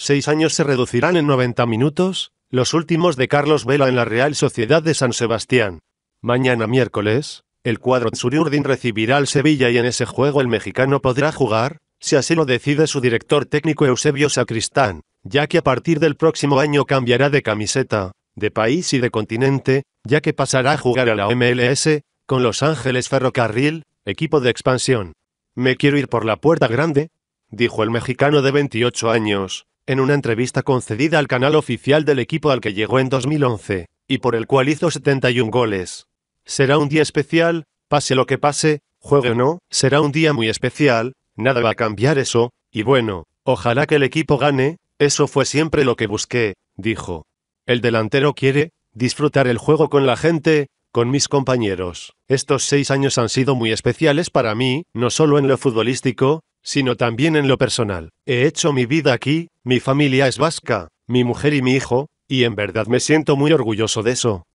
seis años se reducirán en 90 minutos, los últimos de Carlos Vela en la Real Sociedad de San Sebastián. Mañana miércoles, el cuadro Tsuriurdin recibirá al Sevilla y en ese juego el mexicano podrá jugar, si así lo decide su director técnico Eusebio Sacristán, ya que a partir del próximo año cambiará de camiseta, de país y de continente, ya que pasará a jugar a la MLS, con Los Ángeles Ferrocarril, equipo de expansión. Me quiero ir por la puerta grande, dijo el mexicano de 28 años, en una entrevista concedida al canal oficial del equipo al que llegó en 2011, y por el cual hizo 71 goles. Será un día especial, pase lo que pase, juegue o no, será un día muy especial, nada va a cambiar eso, y bueno, ojalá que el equipo gane, eso fue siempre lo que busqué, dijo. El delantero quiere, disfrutar el juego con la gente, con mis compañeros. Estos seis años han sido muy especiales para mí, no solo en lo futbolístico, sino también en lo personal. He hecho mi vida aquí, mi familia es vasca, mi mujer y mi hijo, y en verdad me siento muy orgulloso de eso.